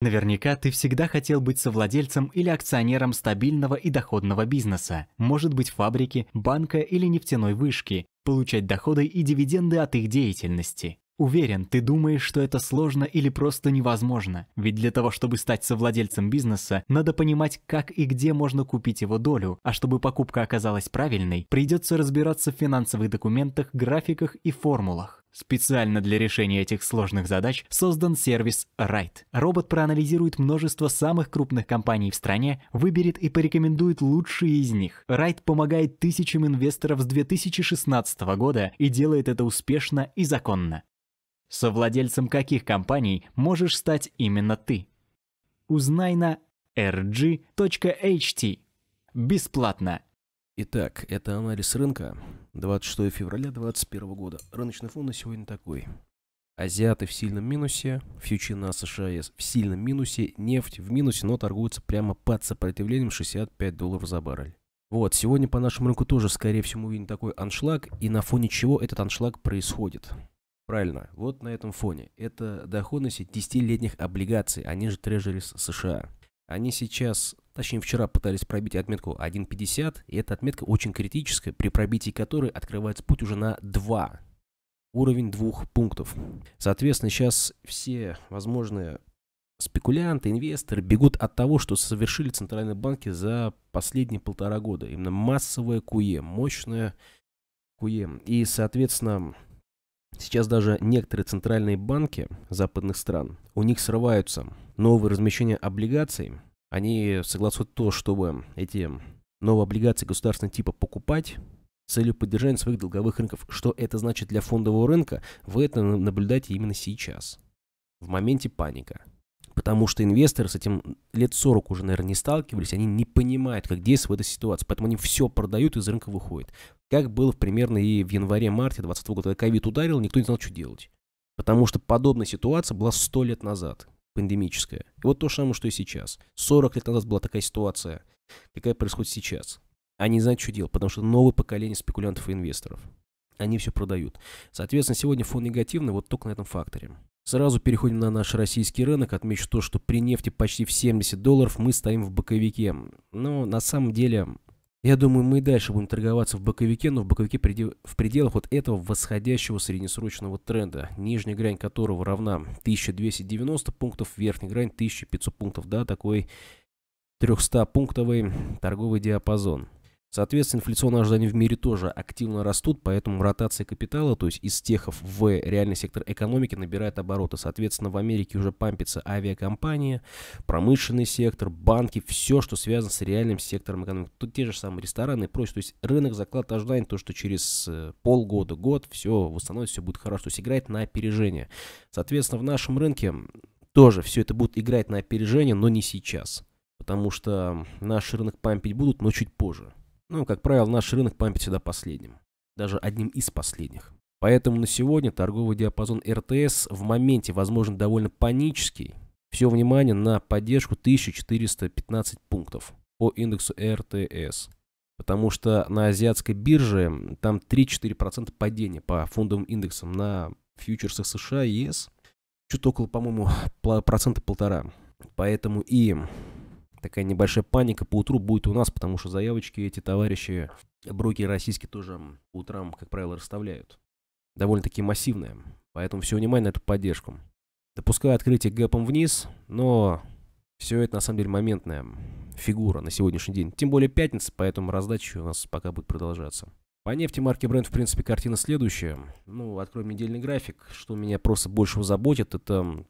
Наверняка ты всегда хотел быть совладельцем или акционером стабильного и доходного бизнеса, может быть фабрики, банка или нефтяной вышки, получать доходы и дивиденды от их деятельности. Уверен, ты думаешь, что это сложно или просто невозможно, ведь для того, чтобы стать совладельцем бизнеса, надо понимать, как и где можно купить его долю, а чтобы покупка оказалась правильной, придется разбираться в финансовых документах, графиках и формулах. Специально для решения этих сложных задач создан сервис Right. Робот проанализирует множество самых крупных компаний в стране, выберет и порекомендует лучшие из них. Right помогает тысячам инвесторов с 2016 года и делает это успешно и законно. Совладельцем каких компаний можешь стать именно ты? Узнай на rg.ht. Бесплатно. Итак, это анализ рынка. 26 февраля 2021 года. Рыночный фон на сегодня такой. Азиаты в сильном минусе, фьючи на США в сильном минусе, нефть в минусе, но торгуется прямо под сопротивлением 65 долларов за баррель. Вот, сегодня по нашему рынку тоже, скорее всего, увидим такой аншлаг, и на фоне чего этот аншлаг происходит. Правильно, вот на этом фоне. Это доходности 10-летних облигаций, они же трежерис США. Они сейчас точнее вчера пытались пробить отметку 1.50, и эта отметка очень критическая, при пробитии которой открывается путь уже на 2, уровень двух пунктов. Соответственно, сейчас все возможные спекулянты, инвесторы бегут от того, что совершили центральные банки за последние полтора года. Именно массовое куе, мощное куе. И, соответственно, сейчас даже некоторые центральные банки западных стран, у них срываются новые размещения облигаций, они согласуют то, чтобы эти новые облигации государственного типа покупать с целью поддержания своих долговых рынков. Что это значит для фондового рынка, вы это наблюдаете именно сейчас. В моменте паника. Потому что инвесторы с этим лет 40 уже, наверное, не сталкивались, они не понимают, как действовать в этой ситуации, поэтому они все продают и из рынка выходят. Как было примерно и в январе-марте 2020 года, когда ковид ударил, никто не знал, что делать. Потому что подобная ситуация была 100 лет назад пандемическая. И вот то же самое, что и сейчас. 40 лет назад была такая ситуация, какая происходит сейчас. Они не знают, что делать, потому что новое поколение спекулянтов и инвесторов. Они все продают. Соответственно, сегодня фон негативный вот только на этом факторе. Сразу переходим на наш российский рынок. Отмечу то, что при нефти почти в 70 долларов мы стоим в боковике. Но на самом деле я думаю, мы и дальше будем торговаться в боковике, но в боковике в пределах вот этого восходящего среднесрочного тренда, нижняя грань которого равна 1290 пунктов, верхняя грань 1500 пунктов, да, такой 300-пунктовый торговый диапазон. Соответственно, инфляционные ожидания в мире тоже активно растут, поэтому ротация капитала, то есть из техов в реальный сектор экономики, набирает обороты. Соответственно, в Америке уже пампится авиакомпания, промышленный сектор, банки, все, что связано с реальным сектором экономики. Тут те же самые рестораны и прочее. То есть рынок заклад ожиданий, то, что через э, полгода, год все восстановится, все будет хорошо. То есть играет на опережение. Соответственно, в нашем рынке тоже все это будет играть на опережение, но не сейчас. Потому что наш рынок пампить будут, но чуть позже. Ну, как правило, наш рынок пампит всегда последним. Даже одним из последних. Поэтому на сегодня торговый диапазон РТС в моменте, возможно, довольно панический. Все внимание на поддержку 1415 пунктов по индексу РТС. Потому что на азиатской бирже там 3-4% падения по фондовым индексам на фьючерсах США и ЕС. что около, по-моему, процента полтора. Поэтому и такая небольшая паника по утру будет у нас, потому что заявочки эти товарищи, брокеры российские тоже по утрам, как правило, расставляют. Довольно-таки массивные, Поэтому все внимание на эту поддержку. Допускаю открытие гэпом вниз, но все это на самом деле моментная фигура на сегодняшний день. Тем более пятница, поэтому раздача у нас пока будет продолжаться. По нефти марки Brent, в принципе, картина следующая. Ну, откроем недельный график. Что меня просто больше заботит, это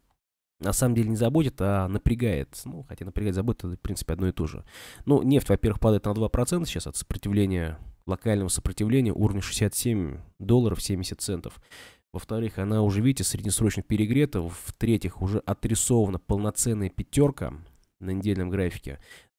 на самом деле не заботит, а напрягает. Ну, хотя напрягать заботит, в принципе, одно и то же. Ну, нефть, во-первых, падает на 2% сейчас от сопротивления, локального сопротивления уровня 67 долларов 70 центов. Во-вторых, она уже, видите, среднесрочно перегрета. В-третьих, уже отрисована полноценная пятерка на недельном графике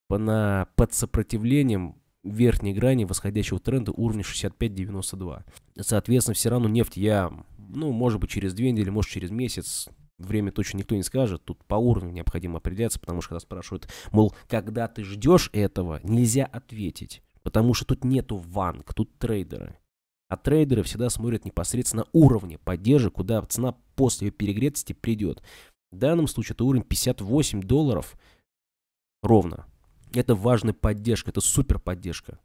на, под сопротивлением верхней грани восходящего тренда уровня 65-92. Соответственно, все равно нефть я, ну, может быть, через две недели, может, через месяц, время точно никто не скажет, тут по уровню необходимо определяться, потому что когда спрашивают, мол, когда ты ждешь этого, нельзя ответить, потому что тут нету ванг, тут трейдеры. А трейдеры всегда смотрят непосредственно уровни поддержки, куда цена после ее перегретости придет. В данном случае это уровень 58 долларов ровно. Это важная поддержка, это супер поддержка.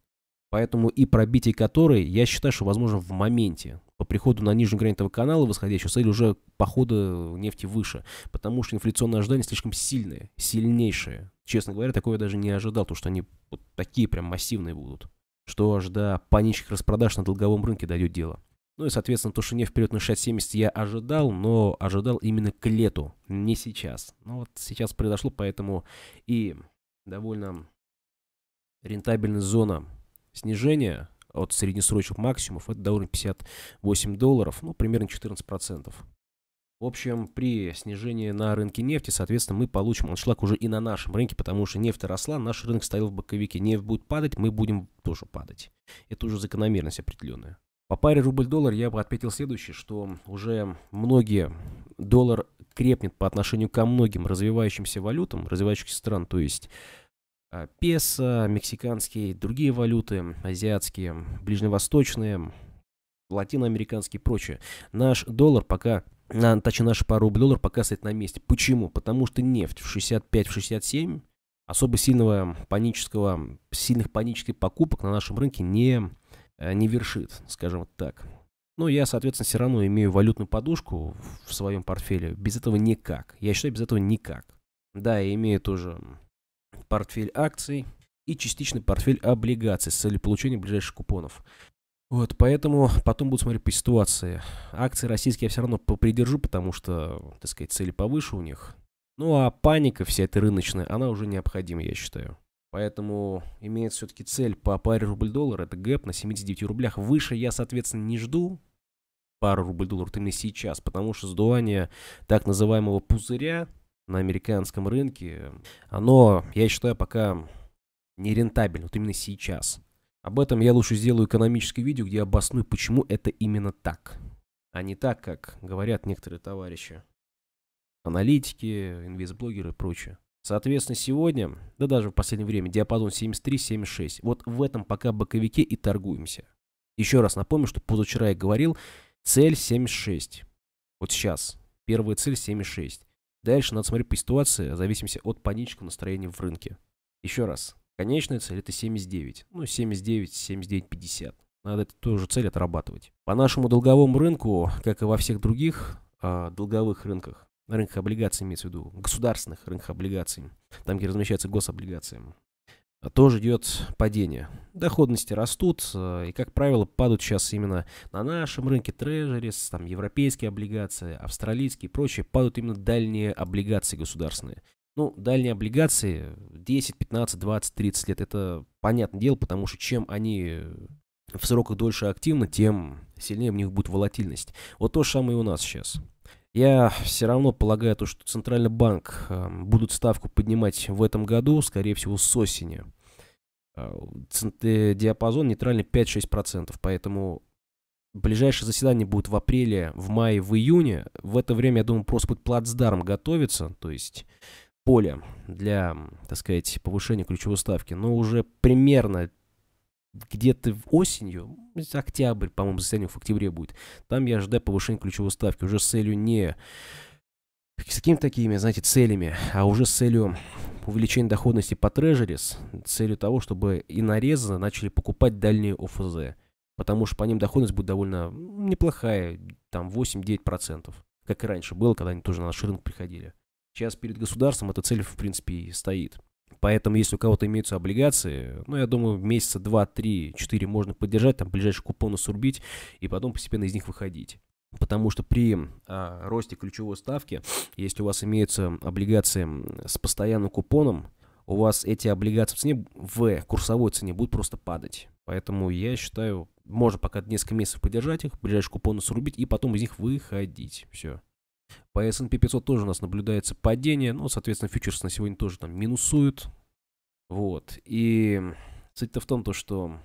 Поэтому и пробитие которой, я считаю, что возможно в моменте. По приходу на нижнюю грань этого канала восходящую цель уже по ходу нефти выше. Потому что инфляционные ожидания слишком сильные, сильнейшие. Честно говоря, такое я даже не ожидал, то что они вот такие прям массивные будут. Что аж до панических распродаж на долговом рынке дойдет дело. Ну и, соответственно, то, что нефть вперед на 6,70 я ожидал, но ожидал именно к лету, не сейчас. Ну вот сейчас произошло, поэтому и довольно рентабельная зона снижение от среднесрочных максимумов, это уровня 58 долларов, ну, примерно 14%. В общем, при снижении на рынке нефти, соответственно, мы получим аншлаг уже и на нашем рынке, потому что нефть росла, наш рынок стоял в боковике. Нефть будет падать, мы будем тоже падать. Это уже закономерность определенная. По паре рубль-доллар я бы отметил следующее, что уже многие доллар крепнет по отношению ко многим развивающимся валютам, развивающихся стран, то есть а, песо, а, мексиканские, другие валюты, азиатские, ближневосточные, латиноамериканские и прочее. Наш доллар пока, на, точнее наш пара рубль-доллар пока стоит на месте. Почему? Потому что нефть в 65-67 особо сильного панического, сильных панических покупок на нашем рынке не, а, не вершит, скажем так. Но ну, я, соответственно, все равно имею валютную подушку в своем портфеле. Без этого никак. Я считаю, без этого никак. Да, я имею тоже портфель акций и частичный портфель облигаций с целью получения ближайших купонов. Вот, поэтому потом буду смотреть по ситуации. Акции российские я все равно попридержу, потому что, так сказать, цели повыше у них. Ну а паника вся эта рыночная, она уже необходима, я считаю. Поэтому имеет все-таки цель по паре рубль-доллар, это гэп на 79 рублях. Выше я, соответственно, не жду пару рубль-доллар именно сейчас, потому что сдувание так называемого пузыря на американском рынке, оно, я считаю, пока не рентабельно вот именно сейчас. Об этом я лучше сделаю экономическое видео, где обосную, почему это именно так, а не так, как говорят некоторые товарищи. Аналитики, инвестблогеры и прочее. Соответственно, сегодня, да даже в последнее время, диапазон 73-76. Вот в этом пока боковике и торгуемся. Еще раз напомню, что позавчера я говорил, цель 76. Вот сейчас. Первая цель 76. Дальше надо смотреть по ситуации, зависимся от панического настроения в рынке. Еще раз, конечная цель это 79, ну 79, 79, 50. Надо эту тоже цель отрабатывать. По нашему долговому рынку, как и во всех других э, долговых рынках, на рынках облигаций имеется в виду, государственных рынках облигаций, там, где размещаются гособлигации, тоже идет падение. Доходности растут, э, и, как правило, падают сейчас именно на нашем рынке трежерис, там европейские облигации, австралийские и прочие, падают именно дальние облигации государственные. Ну, дальние облигации 10, 15, 20, 30 лет, это понятное дело, потому что чем они в сроках дольше активны, тем сильнее в них будет волатильность. Вот то же самое и у нас сейчас. Я все равно полагаю, то, что Центральный банк э, будут ставку поднимать в этом году, скорее всего, с осени. А, э, диапазон нейтральный 5-6%, поэтому ближайшее заседание будет в апреле, в мае, в июне. В это время, я думаю, просто будет плацдарм готовиться, то есть поле для, так сказать, повышения ключевой ставки. Но уже примерно где-то осенью, октябрь, по-моему, заседание в октябре будет. Там я ожидаю повышения ключевой ставки уже с целью не с какими такими, знаете, целями, а уже с целью увеличения доходности по трежерис, целью того, чтобы и нарезано начали покупать дальние ОФЗ. Потому что по ним доходность будет довольно неплохая, там 8-9%, как и раньше было, когда они тоже на наш рынок приходили. Сейчас перед государством эта цель, в принципе, и стоит. Поэтому, если у кого-то имеются облигации, ну, я думаю, месяца 2, 3, 4 можно поддержать, там ближайшие купоны срубить и потом постепенно из них выходить. Потому что при а, росте ключевой ставки, если у вас имеются облигации с постоянным купоном, у вас эти облигации в цене, в курсовой цене будут просто падать. Поэтому я считаю, можно пока несколько месяцев поддержать их, ближайшие купоны срубить и потом из них выходить. Все. По S&P 500 тоже у нас наблюдается падение, ну, соответственно, фьючерс на сегодня тоже там минусуют. Вот, и суть-то в том, то, что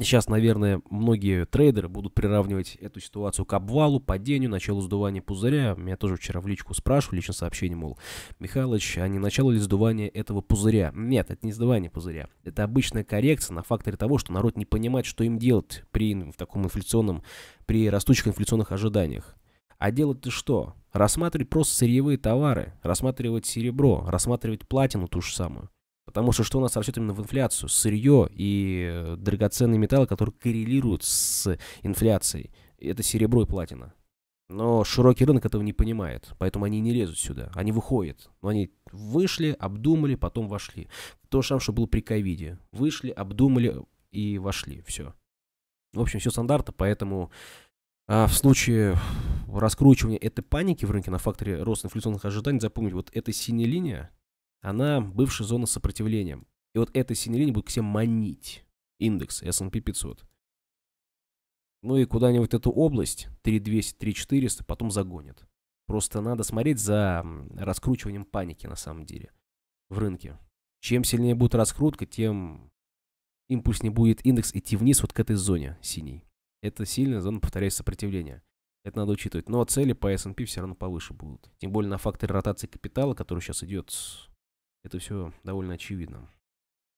Сейчас, наверное, многие трейдеры будут приравнивать эту ситуацию к обвалу, падению, началу сдувания пузыря. Меня тоже вчера в личку спрашивали, лично сообщение, мол, Михалыч, а не начало ли сдувания этого пузыря? Нет, это не сдувание пузыря. Это обычная коррекция на факторе того, что народ не понимает, что им делать при в таком инфляционном, при растущих инфляционных ожиданиях. А делать-то что? Рассматривать просто сырьевые товары, рассматривать серебро, рассматривать платину ту же самую. Потому что что у нас растет именно в инфляцию? Сырье и э, драгоценные металлы, которые коррелируют с инфляцией. Это серебро и платина. Но широкий рынок этого не понимает, поэтому они не лезут сюда. Они выходят. Но они вышли, обдумали, потом вошли. То же самое, что было при ковиде. Вышли, обдумали и вошли. Все. В общем, все стандартно, поэтому а в случае раскручивания этой паники в рынке на факторе роста инфляционных ожиданий, запомните, вот эта синяя линия, она бывшая зона сопротивления. И вот эта синяя линия будет к себе манить индекс S&P 500. Ну и куда-нибудь эту область, 3200, 3400, потом загонят. Просто надо смотреть за раскручиванием паники на самом деле в рынке. Чем сильнее будет раскрутка, тем импульс не будет индекс идти вниз вот к этой зоне синей. Это сильная зона, повторяюсь, сопротивления. Это надо учитывать. Но цели по S&P все равно повыше будут. Тем более на факторе ротации капитала, который сейчас идет, это все довольно очевидно.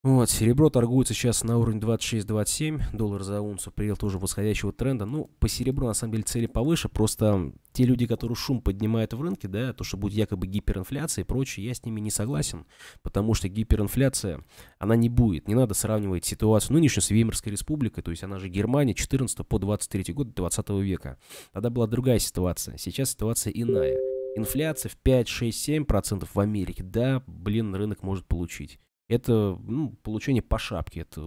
Вот, серебро торгуется сейчас на уровень 26-27 доллар за унцию, предел тоже восходящего тренда. Ну, по серебру, на самом деле, цели повыше, просто те люди, которые шум поднимают в рынке, да, то, что будет якобы гиперинфляция и прочее, я с ними не согласен, потому что гиперинфляция, она не будет. Не надо сравнивать ситуацию нынешнюю с Веймарской республикой, то есть она же Германия 14 по 23 год 20 века. Тогда была другая ситуация, сейчас ситуация иная. Инфляция в 5, 6, 7% в Америке, да, блин, рынок может получить это ну, получение по шапке, это,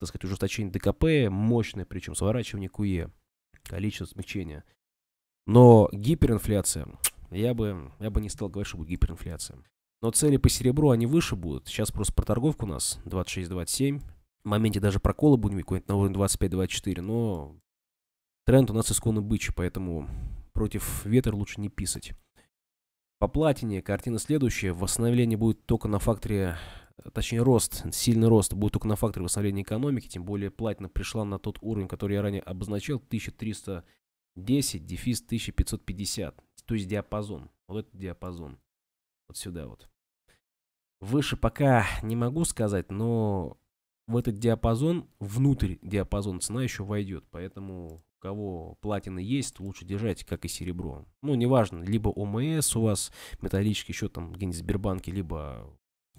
так сказать, ужесточение ДКП, мощное, причем сворачивание КУЕ, количество смягчения. Но гиперинфляция, я бы, я бы не стал говорить, что будет гиперинфляция. Но цели по серебру, они выше будут. Сейчас просто про торговку у нас 26-27. В моменте даже проколы будем какой-нибудь на уровне 25-24, но тренд у нас исконно бычий, поэтому против ветра лучше не писать. По платине картина следующая. Восстановление будет только на факторе точнее рост, сильный рост будет только на факторе восстановления экономики, тем более платина пришла на тот уровень, который я ранее обозначил, 1310, дефис 1550, то есть диапазон, вот этот диапазон, вот сюда вот. Выше пока не могу сказать, но в этот диапазон, внутрь диапазон цена еще войдет, поэтому у кого платина есть, лучше держать, как и серебро. Ну, неважно, либо ОМС у вас металлический счет там где-нибудь в Сбербанке, либо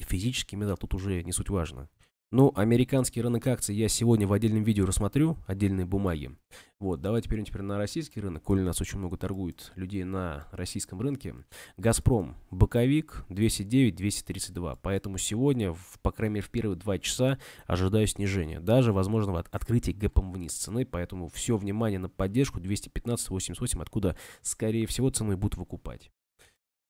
Физический металл тут уже не суть важно. Ну, американский рынок акций я сегодня в отдельном видео рассмотрю, отдельные бумаги. Вот, давайте перейдем теперь на российский рынок, коль нас очень много торгует людей на российском рынке. «Газпром», боковик 209-232, поэтому сегодня, в, по крайней мере в первые два часа, ожидаю снижения, даже возможно, от открытия гэпом вниз цены, поэтому все внимание на поддержку 215-88, откуда, скорее всего, цены будут выкупать.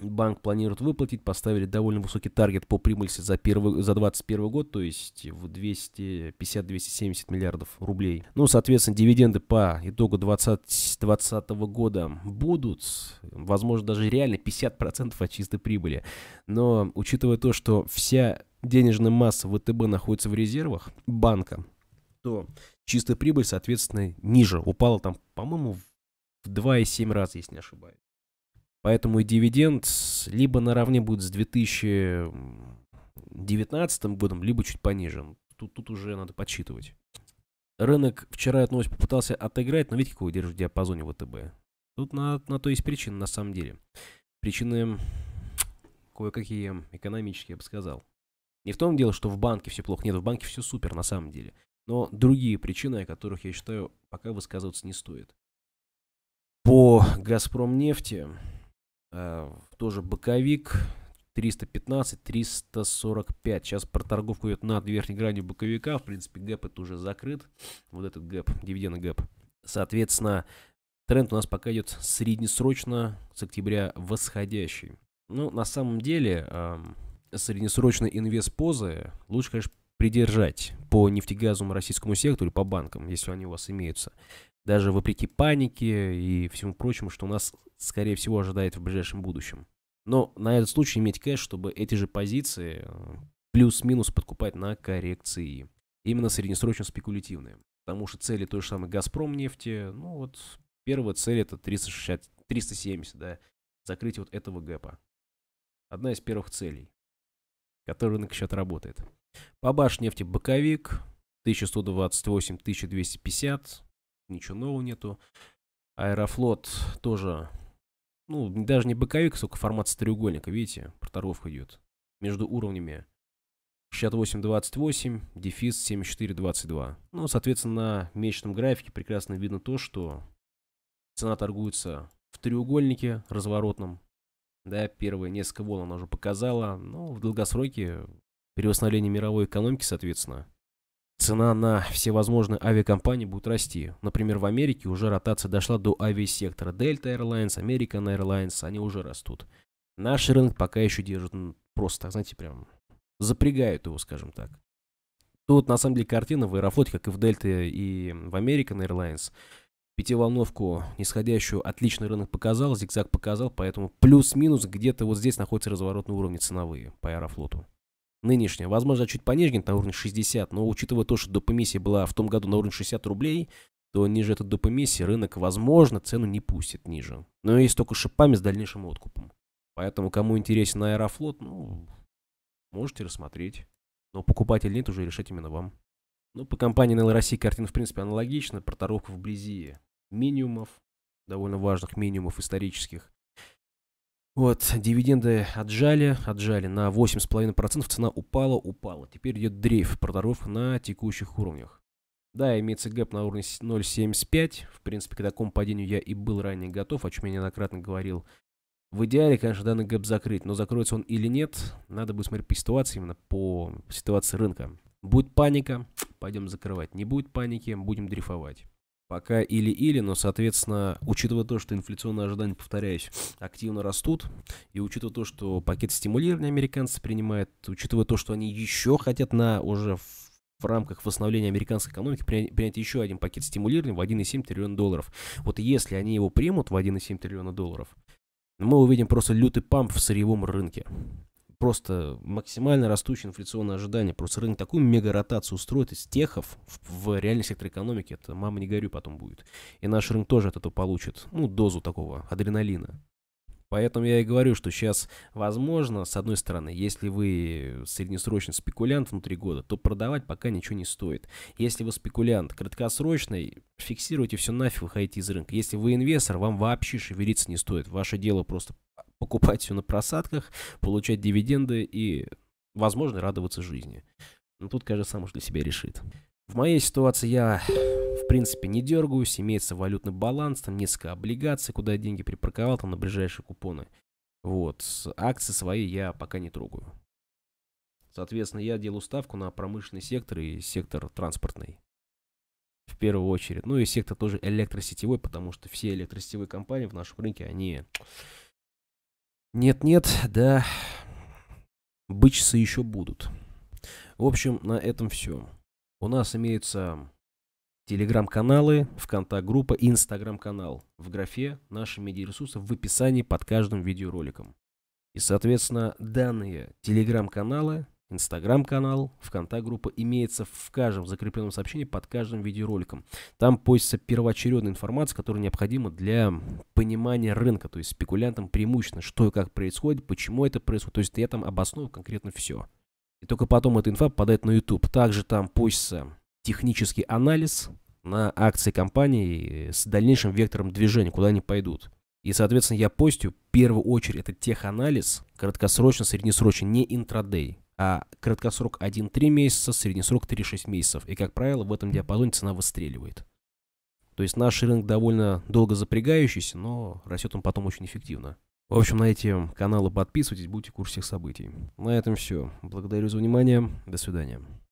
банк планирует выплатить, поставили довольно высокий таргет по прибыльности за, первый, за 2021 год, то есть в 250-270 миллиардов рублей. Ну, соответственно, дивиденды по итогу 2020 года будут, возможно, даже реально 50% от чистой прибыли. Но учитывая то, что вся денежная масса ВТБ находится в резервах банка, то чистая прибыль, соответственно, ниже. Упала там, по-моему, в 2,7 раз, если не ошибаюсь. Поэтому и дивиденд либо наравне будет с 2019 годом, либо чуть пониже. Ну, тут, тут уже надо подсчитывать. Рынок вчера эту новость попытался отыграть, но видите, какой держит в диапазоне ВТБ. Тут на, на то есть причины, на самом деле. Причины кое-какие экономические, я бы сказал. Не в том дело, что в банке все плохо, нет, в банке все супер на самом деле. Но другие причины, о которых, я считаю, пока высказываться не стоит. По «Газпромнефти» Э, тоже боковик 315-345. Сейчас про торговку идет над верхней гранью боковика. В принципе, гэп это уже закрыт. Вот этот гэп, дивиденды гэп. Соответственно, тренд у нас пока идет среднесрочно с октября восходящий. Ну, на самом деле, эм, среднесрочные инвест-позы лучше, конечно, придержать по нефтегазовому российскому сектору, по банкам, если они у вас имеются. Даже вопреки панике и всему прочему, что у нас скорее всего, ожидает в ближайшем будущем. Но на этот случай иметь кэш, чтобы эти же позиции э, плюс-минус подкупать на коррекции. Именно среднесрочно спекулятивные. Потому что цели той же самой «Газпром» нефти, ну вот первая цель это 360, 370, да, закрытие вот этого гэпа. Одна из первых целей, который рынок сейчас работает. По башне нефти боковик 1128-1250, ничего нового нету. Аэрофлот тоже ну, даже не боковик, а сколько формат треугольника, видите, проторговка идет. Между уровнями 68-28, дефис 74-22. Ну, соответственно, на месячном графике прекрасно видно то, что цена торгуется в треугольнике разворотном. Да, первые несколько волн она уже показала, но в долгосроке при восстановлении мировой экономики, соответственно, Цена на всевозможные авиакомпании будет расти. Например, в Америке уже ротация дошла до авиасектора. Delta Airlines, American Airlines, они уже растут. Наш рынок пока еще держит просто, знаете, прям запрягают его, скажем так. Тут, на самом деле, картина в Аэрофлоте, как и в Дельта и в American Airlines, пятиволновку нисходящую отличный рынок показал, зигзаг показал, поэтому плюс-минус где-то вот здесь находятся разворотные уровни ценовые по Аэрофлоту нынешняя, возможно, чуть пониже, на уровне 60, но учитывая то, что доп. была в том году на уровне 60 рублей, то ниже этой доп. рынок, возможно, цену не пустит ниже. Но есть только шипами с дальнейшим откупом. Поэтому, кому интересен Аэрофлот, ну, можете рассмотреть. Но покупатель нет, уже решать именно вам. Ну, по компании НЛ России картина, в принципе, аналогична. Проторовка вблизи минимумов, довольно важных минимумов исторических. Вот, дивиденды отжали, отжали на 8,5%, цена упала, упала. Теперь идет дрейф продавов на текущих уровнях. Да, имеется гэп на уровне 0,75. В принципе, к такому падению я и был ранее готов, о чем я неоднократно говорил. В идеале, конечно, данный гэп закрыть, но закроется он или нет, надо будет смотреть по ситуации, именно по ситуации рынка. Будет паника, пойдем закрывать. Не будет паники, будем дрейфовать пока или-или, но, соответственно, учитывая то, что инфляционные ожидания, повторяюсь, активно растут, и учитывая то, что пакет стимулирования американцы принимают, учитывая то, что они еще хотят на уже в, в рамках восстановления американской экономики принять, принять еще один пакет стимулирования в 1,7 триллиона долларов. Вот если они его примут в 1,7 триллиона долларов, мы увидим просто лютый памп в сырьевом рынке просто максимально растущие инфляционные ожидания. Просто рынок такую мега-ротацию устроит из техов в, в реальный сектор экономики. Это мама не горю потом будет. И наш рынок тоже от этого получит, ну, дозу такого адреналина. Поэтому я и говорю, что сейчас, возможно, с одной стороны, если вы среднесрочный спекулянт внутри года, то продавать пока ничего не стоит. Если вы спекулянт краткосрочный, фиксируйте все нафиг, выходите из рынка. Если вы инвестор, вам вообще шевелиться не стоит. Ваше дело просто покупать все на просадках, получать дивиденды и, возможно, радоваться жизни. Но ну, тут каждый сам уж для себя решит. В моей ситуации я, в принципе, не дергаюсь, имеется валютный баланс, там несколько облигаций, куда я деньги припарковал, там на ближайшие купоны. Вот, акции свои я пока не трогаю. Соответственно, я делаю ставку на промышленный сектор и сектор транспортный. В первую очередь. Ну и сектор тоже электросетевой, потому что все электросетевые компании в нашем рынке, они... Нет-нет, да, бычцы еще будут. В общем, на этом все. У нас имеются телеграм-каналы, ВКонтакт-группа и инстаграм-канал в графе наших медиаресурсов в описании под каждым видеороликом. И, соответственно, данные телеграм каналы, инстаграм-канал, ВКонтакт-группа имеются в каждом закрепленном сообщении под каждым видеороликом. Там постится первоочередная информация, которая необходима для понимания рынка, то есть спекулянтам преимущественно, что и как происходит, почему это происходит. То есть я там обосновываю конкретно все. И только потом эта инфа попадает на YouTube. Также там постится технический анализ на акции компании с дальнейшим вектором движения, куда они пойдут. И, соответственно, я постю в первую очередь это теханализ, краткосрочно, среднесрочно, не интрадей, а краткосрок 1-3 месяца, среднесрок 3-6 месяцев. И, как правило, в этом диапазоне цена выстреливает. То есть наш рынок довольно долго запрягающийся, но растет он потом очень эффективно. В общем, на эти каналы подписывайтесь, будьте в курсе всех событий. На этом все. Благодарю за внимание. До свидания.